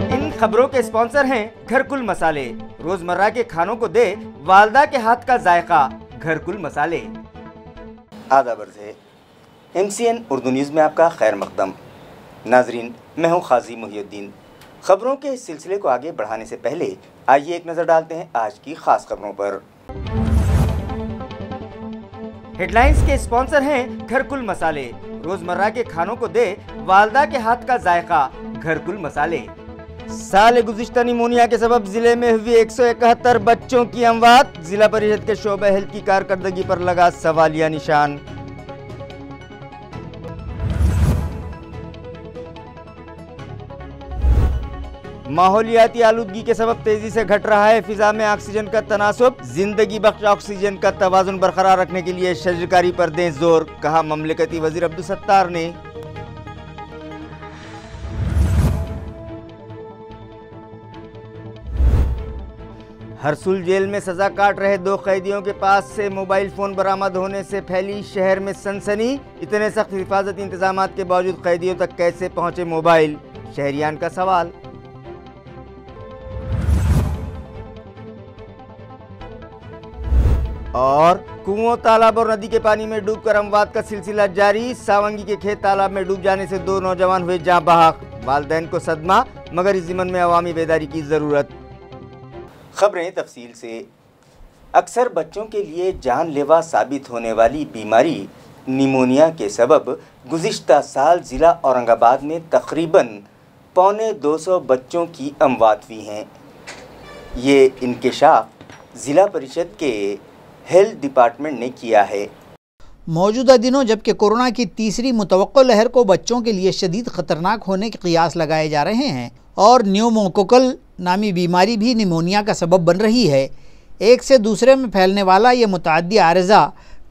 इन खबरों के स्पॉन्सर हैं घरकुल मसाले रोजमर्रा के खानों को दे वालदा के हाथ का जायका घरकुल मसाले आदाबर से M C N Urdu news में आपका खैर मकदम नाजरीन मैं हूँ खाजी मुहिउद्दीन खबरों के इस सिलसिले को आगे बढ़ाने से पहले आइए एक नज़र डालते हैं आज की खास खबरों पर हेडलाइंस के स्पॉन्सर हैं घरकुल मसाले रोजमर्रा के खानों को दे वालदा के हाथ का जायका घरकुल मसाले साल गुजशत निमोनिया के सब जिले में हुई एक सौ इकहत्तर बच्चों की अमवात जिला परिषद के शोबा हेल्थ की कारकर्दगी पर लगा सवालिया निशान माहौलियाती आलूदगी के सब तेजी से घट रहा है फिजा में ऑक्सीजन का तनासब जिंदगी बख्श ऑक्सीजन का तोज़ुन बरकरार रखने के लिए शजकारी पर दें जोर कहा ममलिकती वजीर अब्दुल सत्तार ने हरसुल जेल में सजा काट रहे दो कैदियों के पास से मोबाइल फ़ोन बरामद होने से फैली शहर में सनसनी इतने सख्त हिफाजती इंतजाम के बावजूद कैदियों तक कैसे पहुंचे मोबाइल शहरियान का सवाल और कुओं तालाब और नदी के पानी में डूबकर अमवात का सिलसिला जारी सावंगी के खेत तालाब में डूब जाने से दो नौजवान हुए जहाँ बहाक वालदेन को सदमा मगर इस जिमन में अवामी बेदारी की ज़रूरत खबरें तफसील से अक्सर बच्चों के लिए जानलेवा साबित होने वाली बीमारी निमोनिया के सबब गुज्त साल ज़िला औरंगाबाद में तकरीबन पौने 200 बच्चों की अमवात हुई हैं ये इनकशाफ ज़िला परिषद के हेल्थ डिपार्टमेंट ने किया है मौजूदा दिनों जबकि कोरोना की तीसरी मुतव लहर को बच्चों के लिए शदीद खतरनाक होने के कयास लगाए जा रहे हैं और न्यूमोकोकल नामी बीमारी भी निमोनिया का सबब बन रही है एक से दूसरे में फैलने वाला ये मुतद आरजा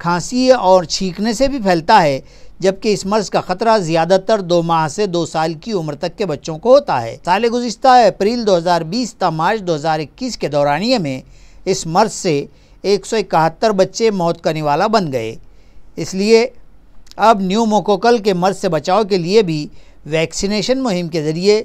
खांसी और छींकने से भी फैलता है जबकि इस मर्ज़ का ख़तरा ज़्यादातर दो माह से दो साल की उम्र तक के बच्चों को होता है साल गुज्त अप्रैल 2020 हज़ार बीस मार्च 2021 के दौरानिए में इस मर्ज़ से इकहत्तर बच्चे मौत का निवाला बन गए इसलिए अब न्यूमोकोकल के मर्ज से बचाव के लिए भी वैक्सीनेशन मुहिम के ज़रिए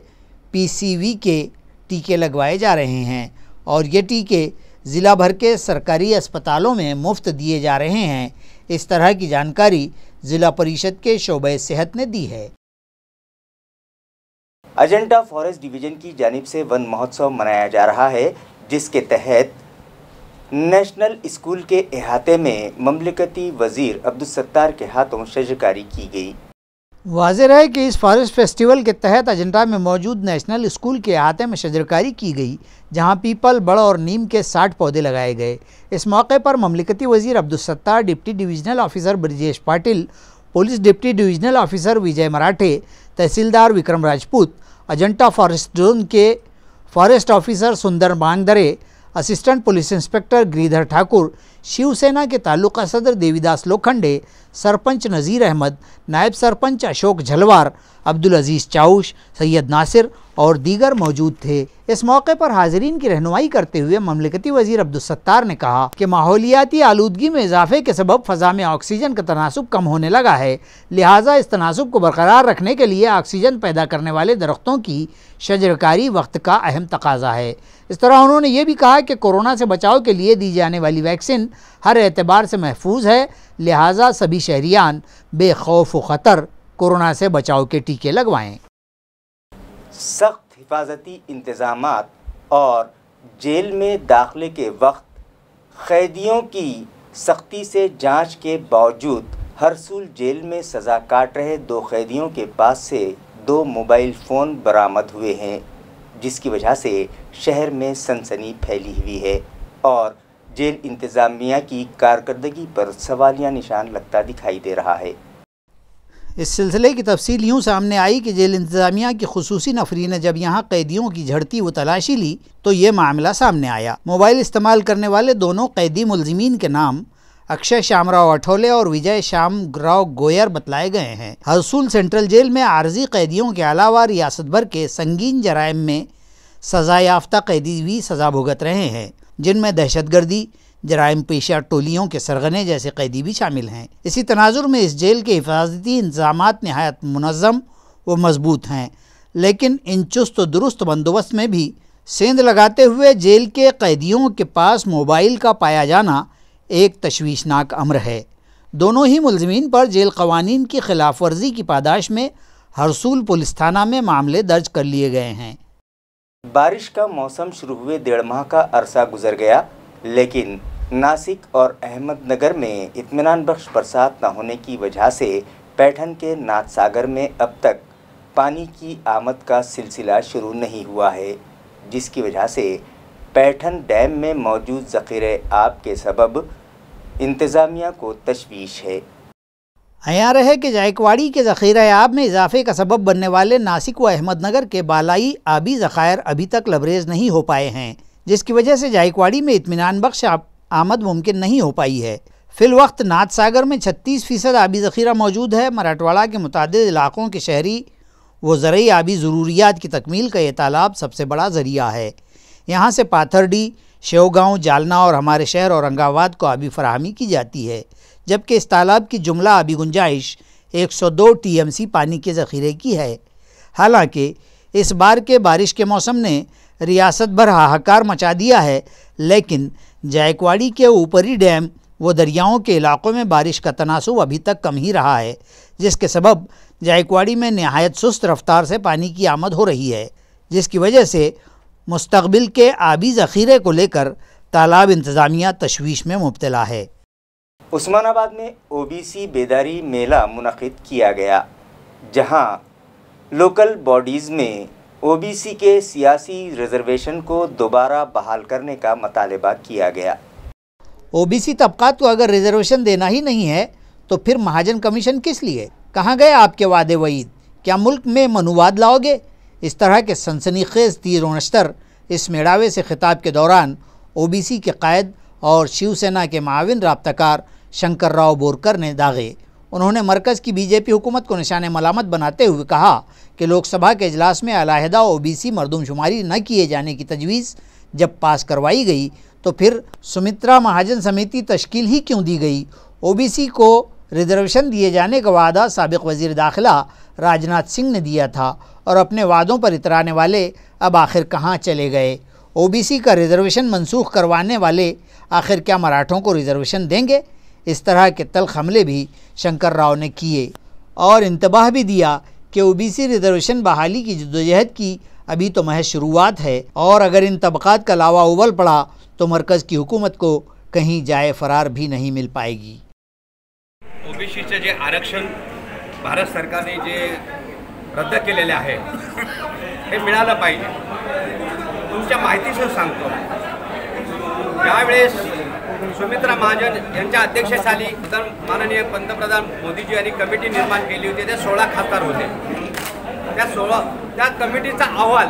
पीसीवी के टीके लगवाए जा रहे हैं और ये टीके ज़िला भर के सरकारी अस्पतालों में मुफ्त दिए जा रहे हैं इस तरह की जानकारी ज़िला परिषद के शोबे सेहत ने दी है अजेंटा फॉरेस्ट डिवीज़न की जानब से वन महोत्सव मनाया जा रहा है जिसके तहत नेशनल स्कूल के अहाते में ममलिकती वजीर अब्दुलसत्तार के हाथों शजकारी की गई वाज़ है कि इस फॉरेस्ट फेस्टिवल के तहत अजंता में मौजूद नेशनल स्कूल के अहाते में शजरकारी की गई जहां पीपल बड़ और नीम के साठ पौधे लगाए गए इस मौके पर ममलिकती वजीर Abdul Sattar deputy divisional officer Brajesh Patil police deputy divisional officer Vijay Marathe तहसीलदार विक्रम राजपूत अजंटा फॉरेस्ट जोन के forest officer Sundar Bangdare assistant police inspector Giridhar Thakur Shiv Sena के ताल्लुका सदर देवीदास लोखंडे सरपंच नज़ीर अहमद नायब सरपंच अशोक झलवार अब्दुल अजीज़ चाउश सैयद नासिर और दीगर मौजूद थे इस मौके पर हाजरीन की रहनुमाई करते हुए ममलिकती वजीर अब्दुलसत्तार ने कहा कि माहौलियाती आलूदगी में इजाफे के सबब फ़जा में ऑक्सीजन का तनासब कम होने लगा है लिहाजा इस तनासब को बरकरार रखने के लिए ऑक्सीजन पैदा करने वाले दरख्तों की शजरकारी वक्त का अहम तकाजा है इस तरह उन्होंने ये भी कहा कि कोरोना से बचाव के लिए दी जाने वाली वैक्सीन हर एतबार से महफूज है लिहाजा सभी शहरियान बेखौफ व ख़तर कोरोना से बचाव के टीके लगवाएँ सख्त हिफाजती इंतज़ाम और जेल में दाखिले के वक्त कैदियों की सख्ती से जांच के बावजूद हरसूल जेल में सज़ा काट रहे दो कैदियों के पास से दो मोबाइल फ़ोन बरामद हुए हैं जिसकी वजह से शहर में सनसनी फैली हुई है और जेल इंतज़ामिया की कारकर्दगी पर सवालिया निशान लगता दिखाई दे रहा है इस सिलसिले की तफसील यूँ सामने आई कि जेल इंतज़ामिया की खसूसी नफरी ने जब यहाँ कैदियों की झड़ती व तलाशी ली तो ये मामला सामने आया मोबाइल इस्तेमाल करने वाले दोनों कैदी मुलजमीन के नाम अक्षय श्यामराव अठोले और विजय श्याम राव गोयर बतलाए गए हैं हरसूल सेंट्रल जेल में आर्जी कैदियों के अलावा रियासत भर के संगीन जराइम में सजा याफ्ता कैदी भी सजा भुगत रहे हैं जिनमें दहशत गर्दी जराइम पेशा टोलियों के सरगने जैसे कैदी भी शामिल हैं इसी तनाजुर में इस जेल के हिफाजती इंतजाम नहायत मनज़म व मजबूत हैं लेकिन इन चुस्त दुरुस्त बंदोबस्त में भी सेंध लगाते हुए जेल के कैदियों के पास मोबाइल का पाया जाना एक तशवीशनाक अमर है दोनों ही मुलजमीन पर जेल कवानीन की खिलाफ वर्जी की पादाश में हरसूल पुलिस थाना में मामले दर्ज कर लिए गए हैं बारिश का मौसम शुरू हुए डेढ़ माह का अरसा गुजर गया लेकिन नासिक और अहमदनगर में इतमान बख्श बरसात न होने की वजह से पैठन के नाथ सागर में अब तक पानी की आमद का सिलसिला शुरू नहीं हुआ है जिसकी वजह से पैठन डैम में मौजूद ज़ख़ीर आब के सबब इंतज़ामिया को तशवीश है अयार है कि जायकवाड़ी के ज़ख़ीर आब में इजाफे का सबब बनने वाले नासिक व अहमदनगर के बालाई आबी ज़ख़ायर अभी तक लबरेज़ नहीं हो पाए हैं जिसकी वजह से जायकवाड़ी में इतमान बख्श आमद मुमकिन नहीं हो पाई है वक्त नाथ सागर में छत्तीस फ़ीसद आबी ज़ख़ीरा मौजूद है मराठवाड़ा के मुतद इलाक़ों के शहरी व ज़रूरी आबी ज़रूरियात की तकमील का ये तालाब सबसे बड़ा ज़रिया है यहाँ से पाथरडी शेवगांव जालना और हमारे शहर औरंगाबाद को आबी फरहमी की जाती है जबकि इस तालाब की जुमला आबी गुंजाइश 102 सी पानी के ज़ख़ीरे की है हालाँकि इस बार के बारिश के मौसम ने रियासत भर हाहाकार मचा दिया है लेकिन जायकवाड़ी के ऊपरी डैम व दरियाओं के इलाकों में बारिश का तनासब अभी तक कम ही रहा है जिसके सबब जायकवाड़ी में नहायत सुस्त रफ्तार से पानी की आमद हो रही है जिसकी वजह से मुस्तबिल के आबी ज़ख़ीरे को लेकर तालाब इंतज़ामिया तशवीश में मुबतला है उस्मानाबाद में सी बेदारी मेला मनद किया गया जहाँ लोकल बॉडीज़ में ओबीसी के सियासी रिजर्वेशन को दोबारा बहाल करने का मतालबा किया गया ओबीसी तबका को तो अगर रिजर्वेशन देना ही नहीं है तो फिर महाजन कमीशन किस लिए कहाँ गए आपके वादे वईद क्या मुल्क में मनुवाद लाओगे इस तरह के सनसनी खेज तीर उनस्तर इस मेड़ावे से खिताब के दौरान ओबीसी के कायद और शिवसेना के माविन रबताकार शंकर राव बोरकर ने दागे उन्होंने मरकज़ की बीजेपी हुकूमत को निशान मलामत बनाते हुए कहा कि लोकसभा के इजलास में अलाहदा सी मरदमशुमारी न किए जाने की तजवीज़ जब पास करवाई गई तो फिर सुमित्रा महाजन समिति तश्कील ही क्यों दी गई ओ बी सी को रिजर्वेशन दिए जाने का वादा सबक वज़ी दाखिला राजनाथ सिंह ने दिया था और अपने वादों पर इतराने वाले अब आखिर कहाँ चले गए ओ बी सी का रिजर्वेशन मनसूख करवाने वाले आखिर क्या मराठों को रिजर्वेशन देंगे इस तरह के तल्ख हमले भी शंकर राव ने किए और इंतबाह भी दिया कि ओबीसी रिजर्वेशन बहाली की जदोजहद की अभी तो महज शुरुआत है और अगर इन तबक़ात का लावा उबल पड़ा तो मरकज़ की हुकूमत को कहीं जाए फरार भी नहीं मिल पाएगी से जे आरक्षण भारत सरकार ने जे रद्द के लिए हे मिळालं पाहिजे तुमच्या माहितीसह सुमित्रा महाजन यांच्या अध्यक्षतेखाली तर माननीय पंतप्रधान मोदीजी यांनी कमिटी निर्माण केली होती त्या सोळा खासदार होते त्या सोळा त्या कमिटीचा अहवाल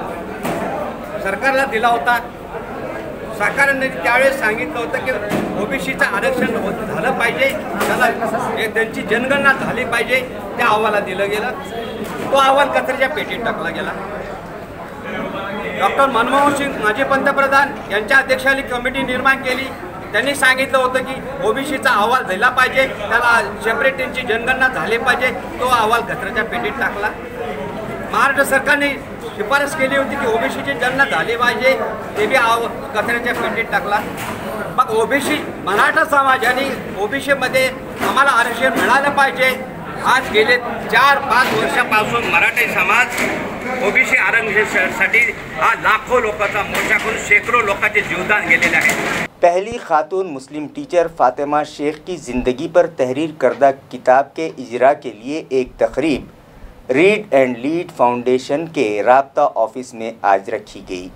सरकारला दिला होता सरकारने त्यावेळेस सांगितलं होतं की ओबीसीचं आरक्षण झालं पाहिजे त्याला त्यांची जनगणना झाली पाहिजे त्या अहवाला दिलं गेलं तो अहवाल कचऱ्याच्या पेटीत टाकला गेला डॉक्टर मनमोहन सिंग माजी पंतप्रधान यांच्या अध्यक्षाली कमिटी निर्माण केली त्यांनी सांगितलं होतं की ओबीसीचा अहवाल झाला पाहिजे त्याला सेपरेट त्यांची जनगणना झाली पाहिजे तो अहवाल घत्राच्या पेटीत टाकला महाराष्ट्र सरकारने शिफारस केली होती की ओबीसीची जनगणना झाली पाहिजे ते बी आव कचऱ्याच्या पेटीत टाकला मग ओबीसी मराठा समाजाने ओबीसीमध्ये आम्हाला आरक्षण मिळालं पाहिजे आज गेले चार पाच वर्षापासून मराठी समाज ओबीसी आरक्षणासाठी हा लाखो लोकांचा मोर्चा करून शेकडो लोकांचे जीवदान गेलेले आहे पहली खातून मुस्लिम टीचर फ़ातिमा शेख की ज़िंदगी पर तहरीर करदा किताब के इजरा के लिए एक तकरीब रीड एंड लीड फाउंडेशन के रबता ऑफिस में आज रखी गई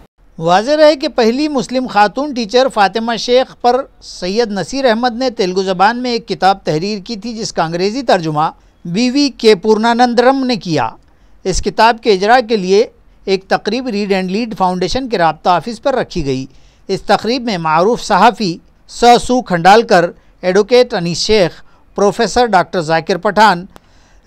वाज रहे कि पहली मुस्लिम खातून टीचर फ़ातिमा शेख पर सैयद नसीर अहमद ने तेलुगु ज़बान में एक किताब तहरीर की थी जिसका अंग्रेज़ी तर्जुमा बीवी के पूर्णानंदरम ने किया इस किताब के इजरा के लिए एक तकरीब रीड एंड लीड फाउंडेशन के रबता ऑफिस पर रखी गई इस तकरीब में मरूफ सहाफ़ी ससू Khandalkar advocate Anees Sheikh professor doctor Zakir Pathan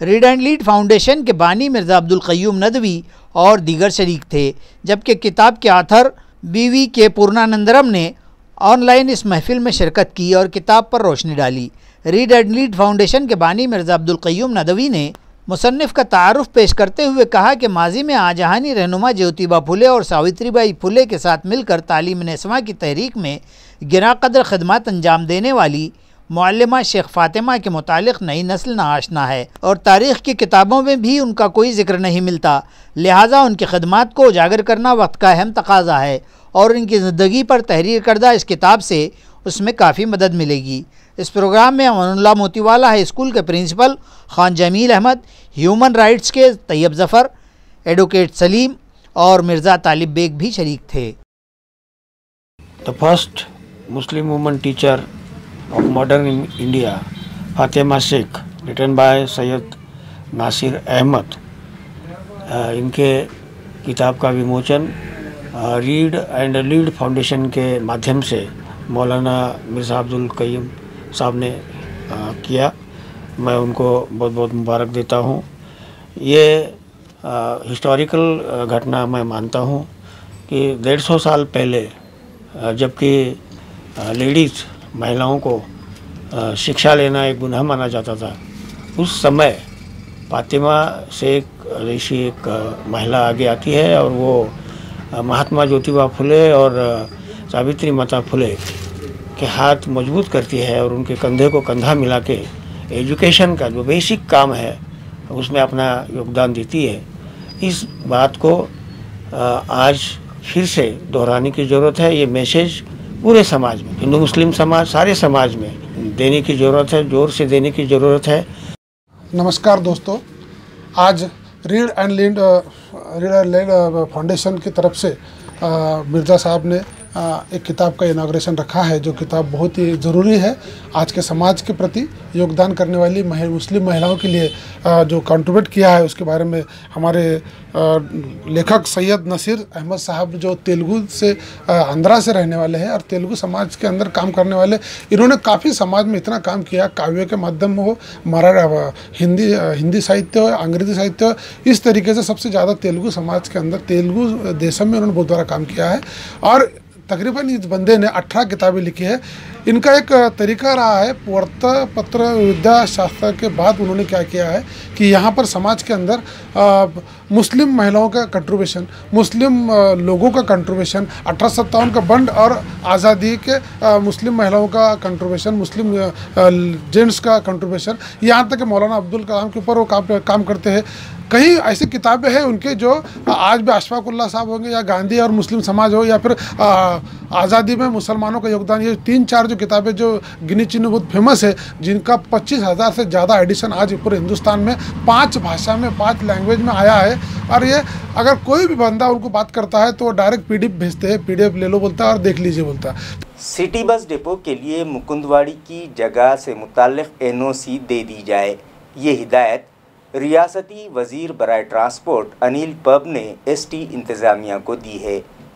read and lead foundation के बानी मिर्ज़ा अब्दुल क़य्यूम नदवी और दीगर शरीक थे जबकि किताब के आथर बीवी के पूर्णानंदरम ने ऑनलाइन इस महफिल में शिरकत की और किताब पर रोशनी डाली रीड एंड लीड फाउंडेशन के बानी मिर्ज़ा अब्दुल क़य्यूम नदवी ने मुसनफ़ का तारफ़ पेश करते हुए कहा कि माजी में आजहानी रहनुमा ज्योतिबा फुले और सावित्रीबाई फुले के साथ मिलकर तालीम नस्वा की तहरीक में गिरा कदर खदमात अंजाम देने वाली मालमा शेख फ़ातिमा के मुतल नई नस्ल नाशना है और तारीख़ की किताबों में भी उनका कोई जिक्र नहीं मिलता लिहाजा उनकी खदमात को उजागर करना वक्त का अहम तकाजा है और उनकी ज़िंदगी पर तहरीर करदा इस किताब से उसमें काफ़ी मदद मिलेगी इस प्रोग्राम में अमनुल्ला मोतीवाला हाई स्कूल के principal Khan Jameel Ahmed human rights के तैयब ज़फ़र एडवोकेट सलीम और मिर्ज़ा तालिब बेग भी शरीक थे the first Muslim woman teacher of modern India Fatima Sheikh written by Syed Nasir Ahmed इनके किताब का विमोचन रीड एंड लीड फाउंडेशन के माध्यम से मौलाना मिर्ज़ा अब्दुल कईम साहब ने किया मैं उनको बहुत बहुत मुबारक देता हूँ ये हिस्टोरिकल घटना मैं मानता हूँ कि डेढ़ सौ साल पहले जबकि लेडीज़ महिलाओं को शिक्षा लेना एक गुनाह माना जाता था उस समय फातिमा से एक ऋषि एक महिला आगे आती है और वो महात्मा ज्योतिबा फुले और सावित्री माता फुले के हाथ मजबूत करती है और उनके कंधे को कंधा मिला के एजुकेशन का जो बेसिक काम है उसमें अपना योगदान देती है इस बात को आज फिर से दोहराने की ज़रूरत है ये मैसेज पूरे समाज में हिंदू मुस्लिम समाज सारे समाज में देने की ज़रूरत है ज़ोर से देने की ज़रूरत है नमस्कार दोस्तों आज read and lead read and lead foundation की तरफ से मिर्ज़ा साहब ने एक किताब का इनाग्रेशन रखा है जो किताब बहुत ही ज़रूरी है आज के समाज के प्रति योगदान करने वाली महे, मुस्लिम महिलाओं के लिए जो कंट्रीब्यूट किया है उसके बारे में हमारे लेखक सैयद नसीर अहमद साहब जो तेलुगु से आंध्रा से रहने वाले हैं और तेलुगु समाज के अंदर काम करने वाले इन्होंने काफ़ी समाज में इतना काम किया काव्य के माध्यम हो मरा हिंदी हिंदी साहित्य हो अंग्रेजी साहित्य हो इस तरीके से सबसे ज़्यादा तेलुगु समाज के अंदर तेलुगु देशम में उन्होंने बहुत बड़ा काम किया है और तकरीबन इस बंदे ने अठारह किताबें लिखी है इनका एक तरीका रहा है वर्ता पत्र विद्या शास्त्र के बाद उन्होंने क्या किया है कि यहाँ पर समाज के अंदर आ, मुस्लिम महिलाओं का कंट्रीब्यूशन मुस्लिम लोगों का कंट्रीब्यूशन अठारह सत्तावन का बंड और आज़ादी के आ, मुस्लिम महिलाओं का कंट्रीब्यूशन मुस्लिम जेंट्स का कंट्रीब्यूशन यहाँ तक मौलाना अब्दुल कलाम के ऊपर वो काम काम करते हैं कहीं ऐसी किताबें हैं उनके जो आज भी अशफाकुल्ला साहब होंगे या गांधी और मुस्लिम समाज हो या फिर आज़ादी में मुसलमानों का योगदान ये तीन चार जो किताबें जो गिनी चिन्ह बहुत फेमस है जिनका पच्चीस हज़ार से ज़्यादा एडिशन आज पूरे हिंदुस्तान में पाँच भाषा में पाँच लैंग्वेज में आया है और ये अगर कोई भी बंदा उनको बात करता है तो डायरेक्ट पी भेजते हैं पी ले लो बोलता है और देख लीजिए बोलता है सिटी बस डिपो के लिए मुकुंदवाड़ी की जगह से मुतल एन दे दी जाए ये हिदायत रियासती वजीर बरए ट्रांसपोर्ट अनिल पब ने एसटी इंतज़ामिया को दी है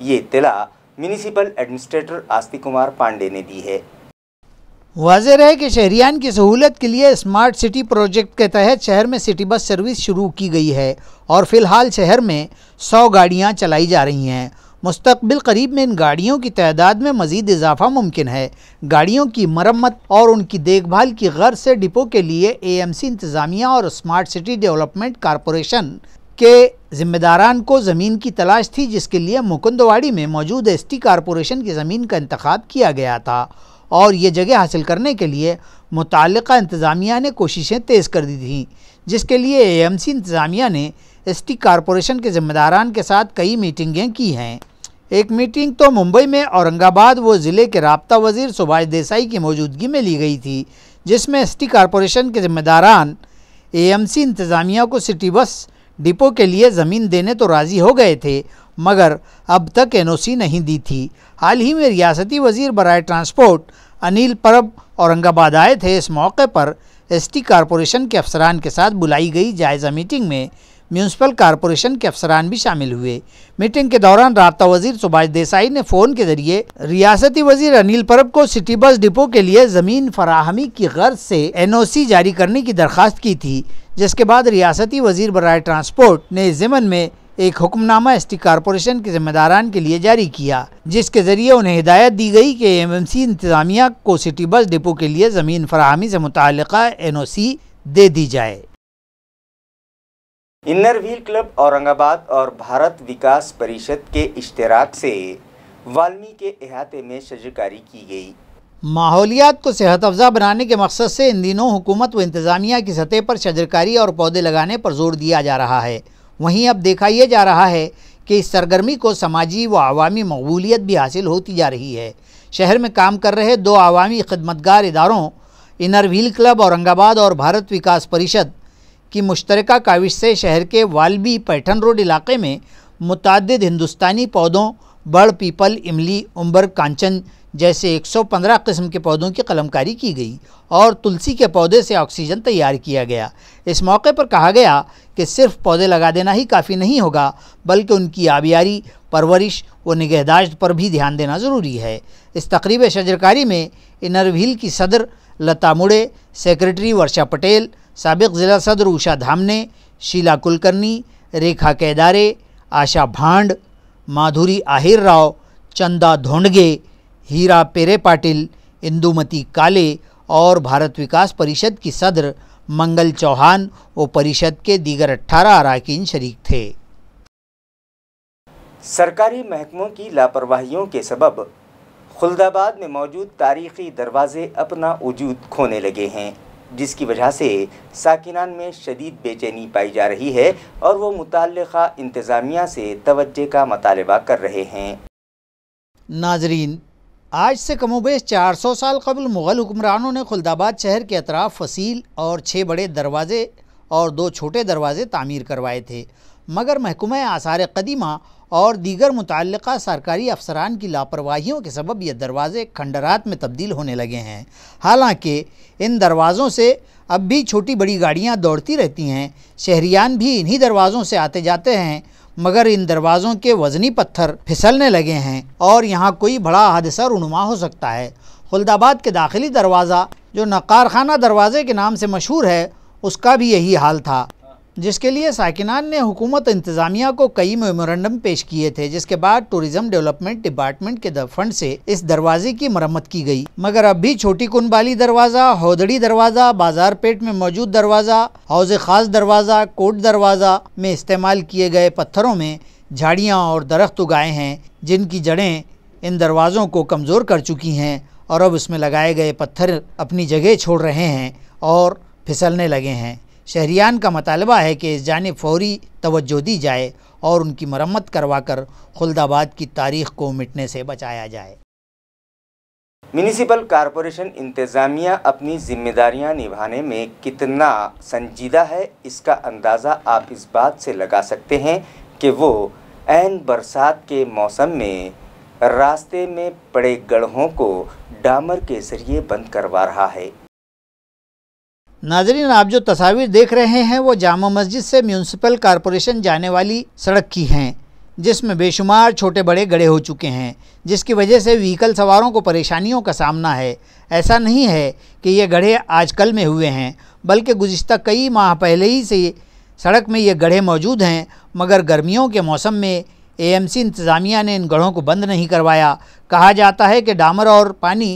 ये इतला म्यूनिसिपल एडमिनिस्ट्रेटर आस्ती कुमार पांडे ने दी है वाजह है कि शहरियान की सहूलत के लिए स्मार्ट सिटी प्रोजेक्ट के तहत शहर में सिटी बस सर्विस शुरू की गई है और फिलहाल शहर में सौ गाड़ियाँ चलाई जा रही हैं मुस्तबिल करीब में इन गाड़ियों की तादाद में मज़ीद इजाफा मुमकिन है गाड़ियों की मरम्मत और उनकी देखभाल की गर्ज से डिपो के लिए एएमसी एम सी इंतज़ामिया और स्मार्ट सिटी डेवलपमेंट कॉरपोरेशन के जिम्मेदारान को ज़मीन की तलाश थी जिसके लिए मुकुंदवाड़ी में मौजूद एस टी कॉरपोरेशन की ज़मीन का इंतखब किया गया था और ये जगह हासिल करने के लिए मुतल इंतज़ामिया ने कोशिशें तेज़ कर दी थीं जिसके लिए एएमसी एम सी इंतज़ामिया ने एस टी कॉरपोरेशन के ज़िम्मेदारान के साथ कई मीटिंगें की हैं एक मीटिंग तो मुंबई में औरंगाबाद व ज़िले के रबता वजीर सुभाष देसाई की मौजूदगी में ली गई थी जिसमें एस टी कॉरपोरेशन के जिम्मेदारान एएमसी इंतज़ामिया को सिटी बस डिपो के लिए ज़मीन देने तो राज़ी हो गए थे मगर अब तक एनओसी नहीं दी थी हाल ही में रियासती वजीर बरए ट्रांसपोर्ट अनिल परब औरंगाबाद आए थे इस मौके पर टी कॉरपोरेशन के अफसरान के साथ बुलाई गई जायज़ा मीटिंग में म्यूनसिपल कॉरपोरेशन के अफसरान भी शामिल हुए मीटिंग के दौरान रबता वजीर सुभाष देसाई ने फ़ोन के जरिए रियासती वजीर अनिल परब को सिटी बस डिपो के लिए ज़मीन फराहमी की गर्ज से एन ओ सी जारी करने की दरख्वास्त की थी जिसके बाद रियासती वजीर बरए ट्रांसपोर्ट ने ज़मन में एक हुक्मनामा एस टी कॉरपोरेशन के जिम्मेदारान के लिए जारी किया जिसके जरिए उन्हें हिदायत दी गई कि एम एम सी इंतजामिया को सिटी बस डिपो के लिए ज़मीन फरहमी से मुतल एन ओ सी दे दी जाए इन्नर व्हील क्लब औरंगाबाद और भारत विकास परिषद के इश्तराक से वाल्मीकि के अहाते में शजरकारी की गई माहौलियात को सेहत अफजा बनाने के मकसद से इन दिनों हुकूमत व इंतज़ामिया की सतह पर शजरकारी और पौधे लगाने पर जोर दिया जा रहा है वहीं अब देखा यह जा रहा है कि इस सरगर्मी को समाजी व आवामी मकबूलियत भी हासिल होती जा रही है शहर में काम कर रहे दो आवामी खदमतगार इदारों इनर व्हील क्लब औरंगाबाद और भारत विकास परिषद की मुश्तरक काविश से शहर के वालबी पैठन रोड इलाके में मुतद हिंदुस्तानी पौधों बड़ पीपल इमली उम्बर कांचन जैसे 115 किस्म के पौधों की कलमकारी की गई और तुलसी के पौधे से ऑक्सीजन तैयार किया गया इस मौके पर कहा गया कि सिर्फ पौधे लगा देना ही काफ़ी नहीं होगा बल्कि उनकी आबियारी परवरिश व निगहदाश्त पर भी ध्यान देना ज़रूरी है इस तकरीब शजरकारी में इनरव्हील की सदर लता मुड़े सेक्रेटरी वर्षा पटेल सबक ज़िला सदर उषा धामने शीला कुलकर्णी रेखा केदारे आशा भांड माधुरी आहिर राव चंदा धोंडगे हीरा पेरे पाटिल इंदुमती काले और भारत विकास परिषद की सदर मंगल चौहान व परिषद के दीगर अट्ठारह अरकान शरीक थे सरकारी महकमों की लापरवाहियों के सबब खुलदाबाद में मौजूद तारीखी दरवाजे अपना वजूद खोने लगे हैं जिसकी वजह से साकिनान में शदीद बेचैनी पाई जा रही है और वो मुतल इंतज़ामिया से तवज्जे का मतालबा कर रहे हैं नाजरीन आज से कमोबेश 400 साल कबल मुग़ल हुक्मरानों ने खुलदाबाद शहर के अतराफ़ फसील और छः बड़े दरवाज़े और दो छोटे दरवाज़े तामीर करवाए थे मगर महकुमा आसार कदीमा और दीगर मुतल सरकारी अफसरान की लापरवाहियों के सबब ये दरवाज़े खंडरात में तब्दील होने लगे हैं हालांकि इन दरवाज़ों से अब भी छोटी बड़ी गाड़ियां दौड़ती रहती हैं शहरियान भी इन्हीं दरवाज़ों से आते जाते हैं मगर इन दरवाज़ों के वज़नी पत्थर फिसलने लगे हैं और यहाँ कोई बड़ा हादसा रुनुमा हो सकता है खुलदाबाद के दाखिली दरवाज़ा जो नकारखाना दरवाज़े के नाम से मशहूर है उसका भी यही हाल था जिसके लिए साकिनान ने हुकूमत इंतज़ामिया को कई मेमोरेंडम पेश किए थे जिसके बाद टूरिज्म डेवलपमेंट डिपार्टमेंट के फंड से इस दरवाजे की मरम्मत की गई मगर अब भी छोटी कुनबाली दरवाज़ा होदड़ी दरवाज़ा बाजार पेट में मौजूद दरवाज़ा हौज खास दरवाज़ा कोट दरवाज़ा में इस्तेमाल किए गए पत्थरों में झाड़ियाँ और दरख्त उगाए हैं जिनकी जड़ें इन दरवाज़ों को कमज़ोर कर चुकी हैं और अब उसमें लगाए गए पत्थर अपनी जगह छोड़ रहे हैं और फिसलने लगे हैं शहरियान का मतालबा है कि इस जानब फौरी तोज्जो दी जाए और उनकी मरम्मत करवाकर खुलदाबाद की तारीख को मिटने से बचाया जाए म्यूनिसिपल कॉरपोरेशन इंतज़ामिया अपनी जिम्मेदारियां निभाने में कितना संजीदा है इसका अंदाज़ा आप इस बात से लगा सकते हैं कि वो एन बरसात के मौसम में रास्ते में पड़े गढ़ों को डामर के ज़रिए बंद करवा रहा है नाजरीन आप जो तस्वीर देख रहे हैं वो जामा मस्जिद से म्यूनसिपल कॉरपोरेशन जाने वाली सड़क की हैं जिसमें बेशुमार छोटे बड़े गड़े हो चुके हैं जिसकी वजह से व्हीकल सवारों को परेशानियों का सामना है ऐसा नहीं है कि ये गढ़े आजकल में हुए हैं बल्कि गुज्त कई माह पहले ही से सड़क में ये गढ़े मौजूद हैं मगर गर्मियों के मौसम में एएमसी इंतज़ामिया ने इन गढ़ों को बंद नहीं करवाया कहा जाता है कि डामर और पानी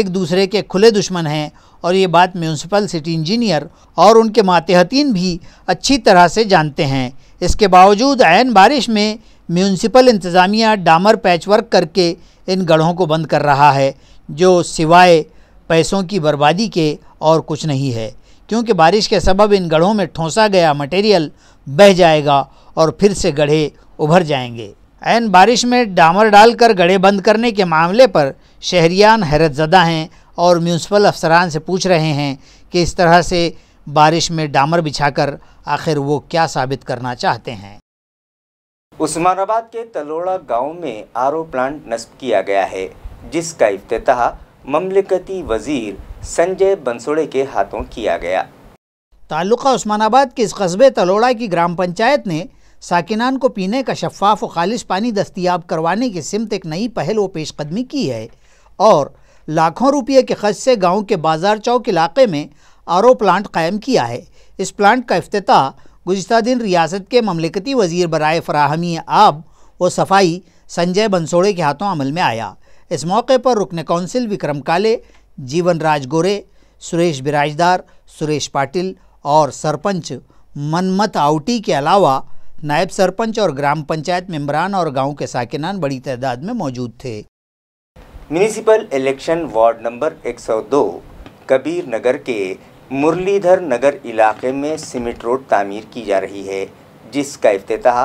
एक दूसरे के खुले दुश्मन हैं और ये बात म्यूनसिपल सिटी इंजीनियर और उनके मातहतीन भी अच्छी तरह से जानते हैं इसके बावजूद आयन बारिश में म्यूनसिपल इंतज़ामिया डामर पैचवर्क करके इन गढ़ों को बंद कर रहा है जो सिवाय पैसों की बर्बादी के और कुछ नहीं है क्योंकि बारिश के सबब इन गढ़ों में ठोंसा गया मटेरियल बह जाएगा और फिर से गढ़े उभर जाएंगे एन बारिश में डामर डालकर गढ़े बंद करने के मामले पर शहरियान हैरतजदा हैं और म्यूनसिपल अफसरान से पूछ रहे हैं कि इस तरह से बारिश में डामर बिछाकर आखिर वो क्या साबित करना चाहते हैं उस्मानाबाद के तलोड़ा गांव में आर प्लांट नस्ब किया गया है जिसका इफ्तः ममलिकती वजीर संजय बंसोड़े के हाथों किया गया ताल्लुका उस्मानाबाद के इस कस्बे तलोड़ा की ग्राम पंचायत ने साकिनान को पीने का शफाफ व खालिश पानी दस्तियाब करवाने की सिमत एक नई पहल व पेशकदमी की है और लाखों रुपये के खर्च से गाँव के बाजार चौक इलाके में आर प्लांट कायम किया है इस प्लांट का अफ्त गुजशत दिन रियासत के ममलिकती वजीर बरए फ्राहमी आब व सफाई संजय बंसोड़े के हाथों अमल में आया इस मौके पर रुकन कौंसिल विक्रम काले जीवन राज गोरे सुरेश बिराजदार सुरेश पाटिल और सरपंच मनमत आउटी के अलावा नायब सरपंच और ग्राम पंचायत मेम्बरान और गांव के साकिनान बड़ी तादाद में मौजूद थे municipal election ward number 102 Kabir Nagar के मुरलीधर नगर इलाके में सीमेंट रोड तामीर की जा रही है जिसका अफ्तः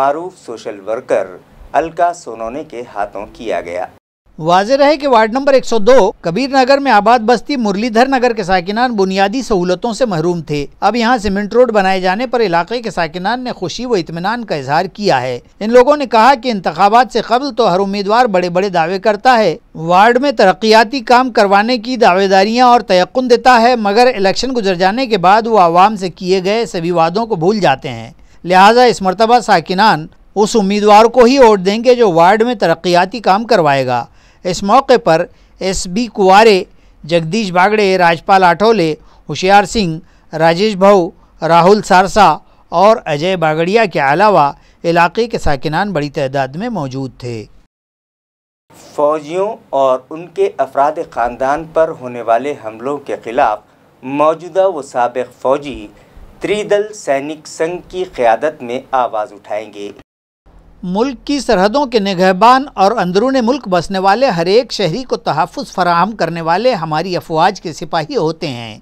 मरूफ सोशल वर्कर अलका सोनोने के हाथों किया गया वाज रहे कि वार्ड नंबर 102 कबीर नगर में आबाद बस्ती मुरलीधर नगर के साकिनान बुनियादी सहूलतों से महरूम थे अब यहाँ सीमेंट रोड बनाए जाने पर इलाके के साकिनान ने खुशी व इतमान का इजहार किया है इन लोगों ने कहा कि इंतबात से कबल तो हर उम्मीदवार बड़े बड़े दावे करता है वार्ड में तरक्याती काम करवाने की दावेदारियाँ और तयकुन देता है मगर इलेक्शन गुजर जाने के बाद वो आवाम से किए गए सभी वादों को भूल जाते हैं लिहाजा इस मरतबा साकिनान उस उम्मीदवार को ही वोट देंगे जो वार्ड में तरक्याती काम करवाएगा इस मौके पर एस बी कुंवारे जगदीश बागड़े राजपाल आठोले होशियार सिंह राजेश भाऊ राहुल सारसा और अजय बागड़िया के अलावा इलाके के साकिनान बड़ी तादाद में मौजूद थे फौजियों और उनके अफराद ख़ानदान पर होने वाले हमलों के ख़िलाफ़ मौजूदा व सबक फ़ौजी त्रिदल सैनिक संघ की क़्यादत में आवाज़ उठाएंगे मुल्क की सरहदों के निगहबान और अंदरून मुल्क बसने वाले हर एक शहरी को तहफ़ फराहम करने वाले हमारी अफवाज के सिपाही होते हैं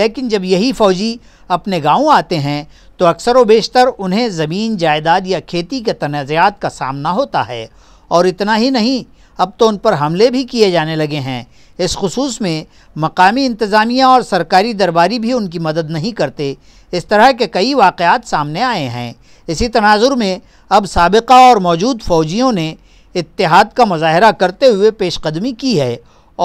लेकिन जब यही फ़ौजी अपने गांव आते हैं तो अक्सर व बेशतर उन्हें ज़मीन जायदाद या खेती के तनाज़ात का सामना होता है और इतना ही नहीं अब तो उन पर हमले भी किए जाने लगे हैं इस खसूस में मकामी इंतज़ामिया और सरकारी दरबारी भी उनकी मदद नहीं करते इस तरह के कई वाक़ात सामने आए हैं इसी तनाजुर में अब सबका और मौजूद फ़ौजियों ने इतिहाद का मुजाहरा करते हुए पेशकदमी की है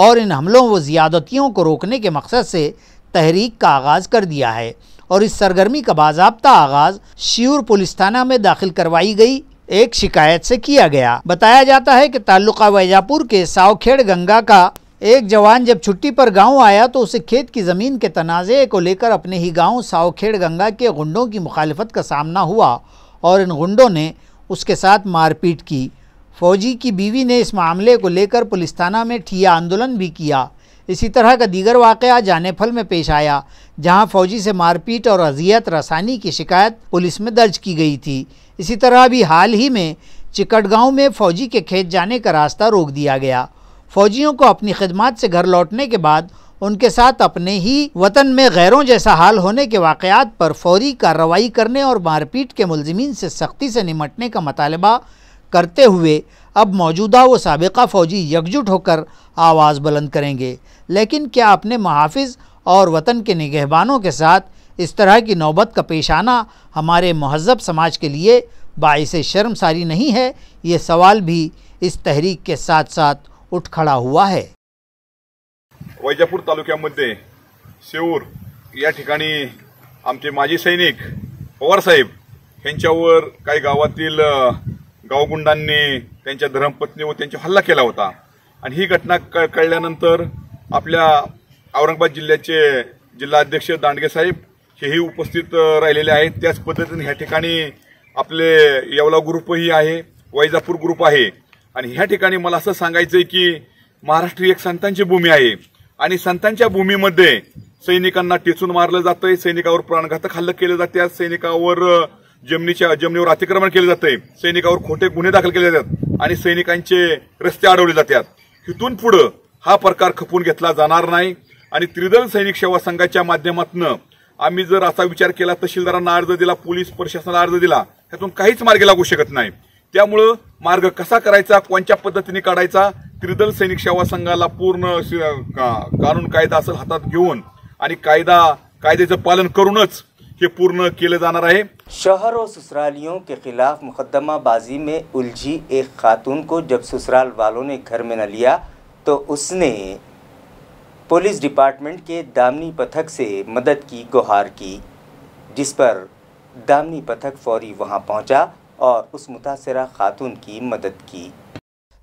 और इन हमलों व ज़्यादतियों को रोकने के मकसद से तहरीक का आगाज़ कर दिया है और इस सरगर्मी का बाबा आगाज़ शीर पुलिस थाना में दाखिल करवाई गई एक शिकायत से किया गया बताया जाता है कि ताल्लुका वैजापुर के सावखेड़ गंगा का एक जवान जब छुट्टी पर गांव आया तो उसे खेत की ज़मीन के तनाज़े को लेकर अपने ही गांव सावखेड़ गंगा के गुंडों की मुखालफत का सामना हुआ और इन गुंडों ने उसके साथ मारपीट की फौजी की बीवी ने इस मामले को लेकर पुलिस थाना में ठिया आंदोलन भी किया इसी तरह का दीगर वाक़ जानेफल में पेश आया जहां फौजी से मारपीट और अजियत रसानी की शिकायत पुलिस में दर्ज की गई थी इसी तरह अभी हाल ही में चिकटगांव में फौजी के खेत जाने का रास्ता रोक दिया गया फ़ौजियों को अपनी खदमात से घर लौटने के बाद उनके साथ अपने ही वतन में गैरों जैसा हाल होने के वाकयात पर फौरी कार्रवाई करने और मारपीट के मुलजमीन से सख्ती से निमटने का मतालबा करते हुए अब मौजूदा व सबका फ़ौजी यकजुट होकर आवाज़ बुलंद करेंगे लेकिन क्या अपने महाफिज और वतन के निगहबानों के साथ इस तरह की नौबत का पेश आना हमारे महजब समाज के लिए बायस शर्मसारी नहीं है ये सवाल भी इस तहरीक के साथ साथ उठ खड़ा हुआ है वैजापूर तालुक्यामध्ये सेऊर या ठिकाणी आमचे माजी सैनिक पवार साहेब यांच्यावर काही गावातील गावगुंडांनी त्यांच्या धर्मपत्नीवर त्यांचा हल्ला केला होता आणि ही घटना कळल्यानंतर आपल्या औरंगाबाद जिल्ह्याचे जिल्हाध्यक्ष दांडगेसाहेब हेही उपस्थित राहिलेले आहेत त्याच पद्धतीने ह्या ठिकाणी आपले येवला ग्रुपही आहे वैजापूर ग्रुप आहे आणि ह्या ठिकाणी मला असं सांगायचंय की महाराष्ट्र एक संतांची भूमी आहे आणि संतांच्या भूमीमध्ये सैनिकांना टेचून मारलं आहे सैनिकावर प्राणघातक हल्लं केले जाते सैनिकावर जमिनीच्या जमिनीवर अतिक्रमण केलं जाते सैनिकावर खोटे गुन्हे दाखल केले जातात आणि सैनिकांचे रस्ते अडवले जातात हिथून पुढे हा प्रकार खपून घेतला जाणार नाही आणि त्रिदल सैनिक सेवा संघाच्या माध्यमातून आम्ही जर असा विचार केला तहसीलदारांना अर्ज दिला पोलीस प्रशासनाला अर्ज दिला त्यातून काहीच मार्गी लागू शकत नाही त्यामुळं मार्ग कसा करायचा कोणत्या पद्धतीने काढायचा त्रिदल सैनिक सेवा संघाला पूर्ण कानून कायदा असं हातात घेऊन आणि कायदा कायद्याचं पालन करूनच हे पूर्ण केलं जाणार आहे शहर व ससुरालियों के खिलाफ मुकदमा बाजी में उलझी एक खातून को जब ससुराल वालों ने घर में न लिया तो उसने पुलिस डिपार्टमेंट के दामनी पथक से मदद की गुहार की जिस पर दामनी पथक फौरी वहां पहुंचा और उस मुतासर खातून की मदद की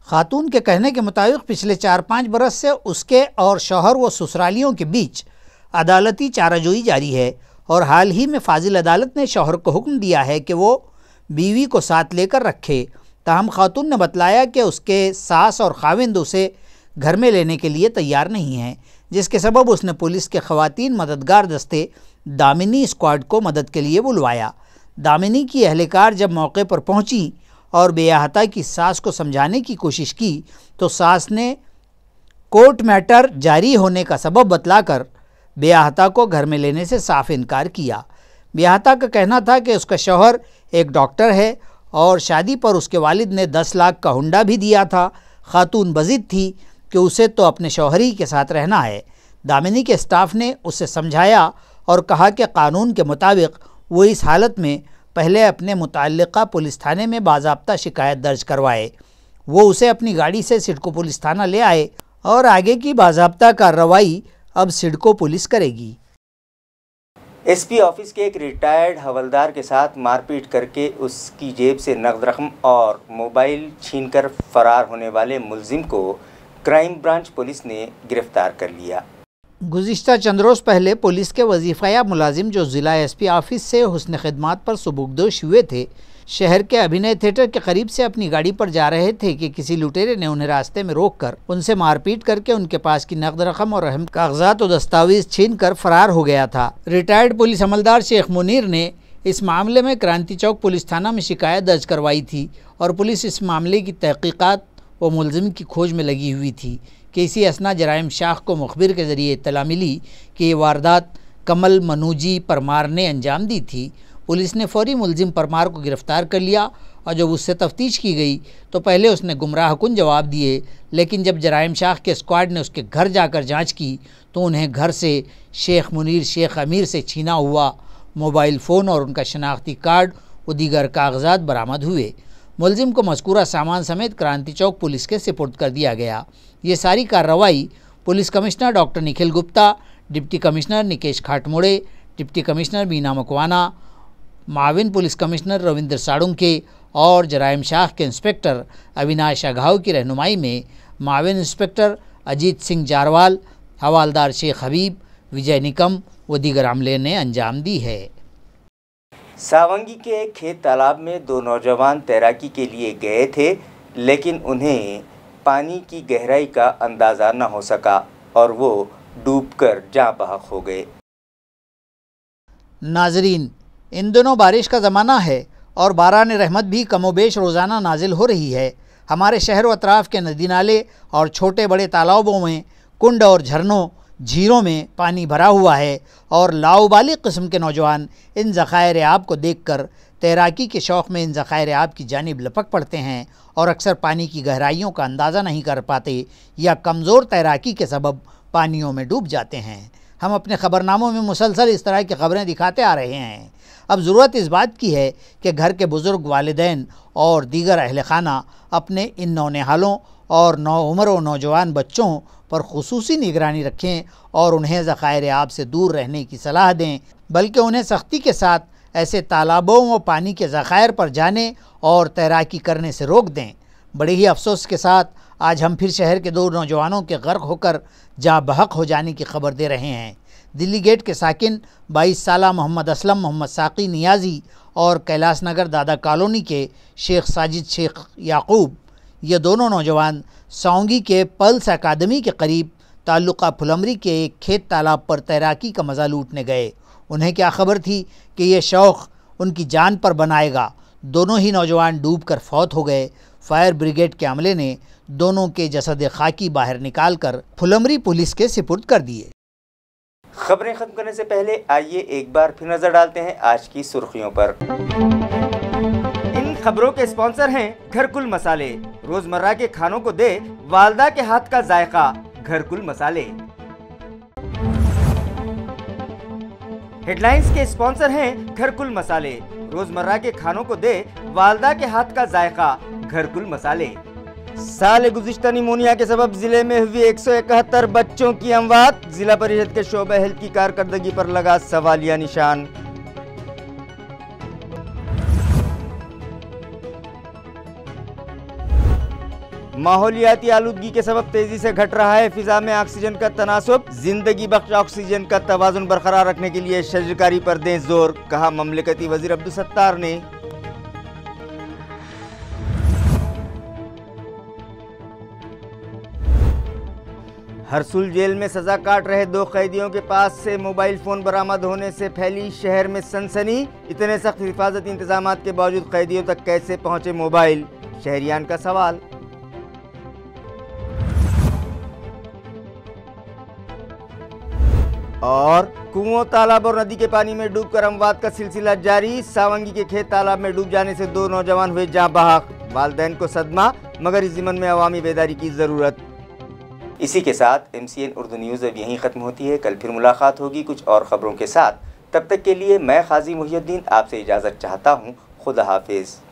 खातून के कहने के मुताबिक पिछले चार पाँच बरस से उसके और शोहर व ससुरालियों के बीच अदालती चाराजोई जारी है और हाल ही में फाजिल अदालत ने शोहर को हुक्म दिया है कि वो बीवी को साथ लेकर रखे ताहम खातून ने बतलाया कि उसके सास और खाविंद उसे घर में लेने के लिए तैयार नहीं हैं जिसके सबब उसने पुलिस के खातन मददगार दस्ते दामिनी स्क्वाड को मदद के लिए बुलवाया दामिनी की अहलकार जब मौके पर पहुंची और बेहाता की सास को समझाने की कोशिश की तो सास ने कोर्ट मैटर जारी होने का सबब बतलाकर बेहाता को घर में लेने से साफ इनकार किया बेहाता का कहना था कि उसका शौहर एक डॉक्टर है और शादी पर उसके वालिद ने दस लाख का हुंडा भी दिया था खातून बजिद थी कि उसे तो अपने शौहरी के साथ रहना है दामिनी के स्टाफ ने उसे समझाया और कहा कि कानून के मुताबिक वो इस हालत में पहले अपने मुतल पुलिस थाने में बाबा शिकायत दर्ज करवाए वो उसे अपनी गाड़ी से सिडको पुलिस थाना ले आए और आगे की बाबा कार्रवाई अब सिडको पुलिस करेगी एसपी ऑफिस के एक रिटायर्ड हवलदार के साथ मारपीट करके उसकी जेब से नकद रकम और मोबाइल छीनकर फरार होने वाले मुलजिम को क्राइम ब्रांच पुलिस ने गिरफ्तार कर लिया गुज्त चंद रोज़ पहले पुलिस के वजीफ़ा या मुलाजिम जो ज़िला एसपी ऑफिस से हुसन खदमात पर सबुकदोश हुए थे शहर के अभिनय थिएटर के करीब से अपनी गाड़ी पर जा रहे थे कि किसी लुटेरे ने उन्हें रास्ते में रोककर उनसे मारपीट करके उनके पास की नकद रकम और अहम कागजात और दस्तावेज छीन कर फरार हो गया था रिटायर्ड पुलिस अमलदार शेख मुनीर ने इस मामले में क्रांति चौक पुलिस थाना में शिकायत दर्ज करवाई थी और पुलिस इस मामले की तहकीक़त व मुलजिम की खोज में लगी हुई थी के सी असना जराइम शाख को मुखबिर के ज़रिए इतला मिली कि ये वारदात कमल मनूजी परमार ने अंजाम दी थी पुलिस ने फौरी मुलजिम परमार को गिरफ़्तार कर लिया और जब उससे तफ्तीश की गई तो पहले उसने गुमराह कन जवाब दिए लेकिन जब जराइम शाख के स्क्वाड ने उसके घर जाकर जांच की तो उन्हें घर से शेख मुनीर शेख अमीर से छीना हुआ मोबाइल फ़ोन और उनका शनाख्ती कार्ड व दीगर कागजात बरामद हुए मुलजिम को मस्कूरा सामान समेत क्रांति चौक पुलिस के सिपुर्द कर दिया गया ये सारी कार्रवाई police commissioner doctor Nikhil Gupta deputy commissioner Nikesh Khatmode deputy commissioner Meena Makwana माविन पुलिस कमिश्नर रविंद्र साड़ुंके और जरायम शाह के इंस्पेक्टर अविनाश अघाव की रहनुमाई में माविन इंस्पेक्टर अजीत सिंह जारवाल हवालदार शेख हबीब विजय निकम व दीगर आमले ने अंजाम दी है सावंगी के खेत तालाब में दो नौजवान तैराकी के लिए गए थे लेकिन उन्हें पानी की गहराई का अंदाज़ा न हो सका और वो डूबकर जहाँ बहक हो गए नाजरीन इन दिनों बारिश का ज़माना है और बारान रहमत भी कमोबेश रोज़ाना नाजिल हो रही है हमारे शहर व अतराफ़ के नदी नाले और छोटे बड़े तालाबों में कुंड और झरनों झीरों में पानी भरा हुआ है और लाउबाली कस्म के नौजवान इन ज़ख़ायर आब को देख कर तैराकी के शौक़ में इन ज़ख़ायर आब की जानब लपक पड़ते हैं और अक्सर पानी की गहराइयों का अंदाज़ा नहीं कर पाते या कमज़ोर तैराकी के सबब पानियों में डूब जाते हैं हम अपने ख़बरनामों में मुसलसल इस तरह की ख़बरें दिखाते आ रहे हैं अब ज़रूरत इस बात की है कि घर के बुज़ुर्ग वालदे और दीगर अहल खाना अपने इन नौनेहालों और नौ उम्र व नौजवान बच्चों पर खसूस निगरानी रखें और उन्हें ज़ख़ायर आब से दूर रहने की सलाह दें बल्कि उन्हें सख्ती के साथ ऐसे तालाबों व पानी के ज़ख़ायर पर जाने और तैराकी करने से रोक दें बड़े ही अफसोस के साथ आज हम फिर शहर के दो नौजवानों के गर्क होकर जहाँ बहक हो जाने की खबर दे रहे हैं दिल्ली गेट के साकिन 22 साल मोहम्मद असलम मोहम्मद साकी नियाजी और कैलाश नगर दादा कॉलोनी के शेख साजिद शेख याकूब ये दोनों नौजवान सौंगी के पल्स अकादमी के करीब ताल्लुका फुलमरी के एक खेत तालाब पर तैराकी का मज़ा लूटने गए उन्हें क्या खबर थी कि यह शौक़ उनकी जान पर बनाएगा दोनों ही नौजवान डूब कर फौत हो गए फायर ब्रिगेड के अमले ने दोनों के जसद खाकी बाहर निकाल कर फुलमरी पुलिस के सिपुर्द कर दिए खबरें खत्म करने से पहले आइए एक बार फिर नजर डालते हैं आज की सुर्खियों पर इन खबरों के स्पॉन्सर हैं घरकुल मसाले रोजमर्रा के खानों को दे वालदा के हाथ का जायका घर कुल मसाले हेडलाइंस के स्पॉन्सर हैं घर कुल मसाले रोजमर्रा के खानों को दे वालदा के हाथ का जायका घर कुल मसाले साल गुजशत निमोनिया के सब जिले में हुई एक बच्चों की अमवात जिला परिषद के शोबा हेल्थ की कारकर्दगी पर लगा सवालिया निशान माहौलियाती आलूदगी के सबब तेजी से घट रहा है फिजा में ऑक्सीजन का तनासब जिंदगी बख्श ऑक्सीजन का तोजुन बरकरार रखने के लिए शजरकारी पर दें जोर कहा ममलिकती वजीर अब्दुल सत्तार ने हरसुल जेल में सजा काट रहे दो कैदियों के पास से मोबाइल फ़ोन बरामद होने से फैली शहर में सनसनी इतने सख्त हिफाजती इंतजाम के बावजूद कैदियों तक कैसे पहुंचे मोबाइल शहरियान का सवाल और कुओं तालाब और नदी के पानी में डूबकर अमवात का सिलसिला जारी सावंगी के खेत तालाब में डूब जाने से दो नौजवान हुए जहाँ बहाक वाले को सदमा मगर इस जिमन में अवामी बेदारी की ज़रूरत इसी के साथ M C N Urdu news अब यहीं ख़त्म होती है कल फिर मुलाकात होगी कुछ और ख़बरों के साथ तब तक के लिए मैं खाजी मुहिद्दीन आपसे इजाज़त चाहता हूँ खुदा हाफिज़